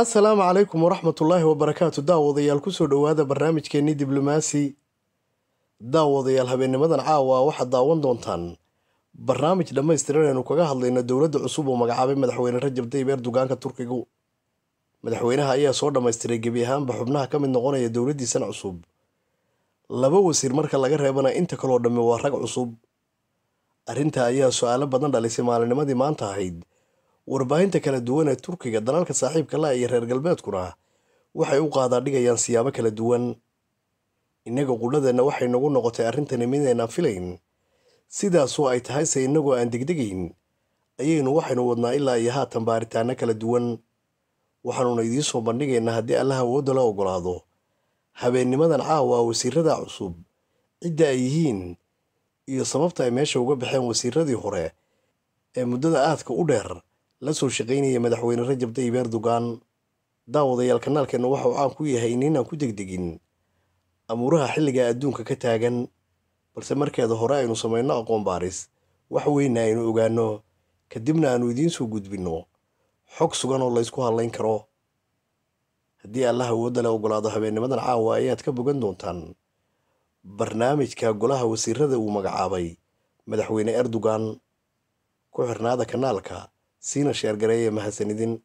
assalaamu calaykum waraxmatullaahi wabarakaatu daawadayaal kusoo dhowaada barnaamijkeenii diblomaasi daawadayaal habeennimadan caawa waxaad daawan doontaan barnaamij dhammaystiran aynu kaga hadlayno dowladda cusub oo magacaabay madaxweyne rajab tayyib erdogaanka turkigu madaxweynaha ayaa soo dhammaystiray gebi ahaanba xubnaha ka mid noqonaya dowladdiisan cusub laba wasiir marka laga reebana inta kaloo dhammi waa rag cusub arrintaa ayaa su-aalo badan dhalisay maalinimadii maanta ahayd warbaahinta kala duwan ee turkiga dalalka saaxiibka la iyo reer galbeedkuna waxay u dhigayaan siyaabo kala duwan innaga qudhadeenna waxay nagu noqotay arrintani midaynaan filayn sidaasoo ay tahayse innagoo aan degdegayn ayaynu waxaynu wadnaa ilaa iyo haatan baaritaano kala duwan waxaanuna idiin soo bandhigaynaa haddii allah awoodda la ogolaado habeennimadan caawa wasiirada cusub cidda ay yihiin iyo sababta ay meesha uga baxeen wasiiradii hore ee muddada aadka u dheer la soo shaqaynaya madaxweyne rajab tayyib erdogan daawadayaal kanaalkeenna waxa uu caan ku yahay ninaan ku degdegin amuuraha xilligaa adduunka ka taagan balse markeeda hore aynu samayno aqoon baaris wax weynna aynu ogaanno kadibna aanu idiin soo gudbinno xog sugan oo laysku hadlayn karo haddii allah awoodda le ogolaado habeennimadan caawa ayaad ka bogan doontaan barnaamijka golaha wasiirada uu magacaabay madaxweyne erdogan ku xirnaada kanaalka siina sheergareeye mahadsanidin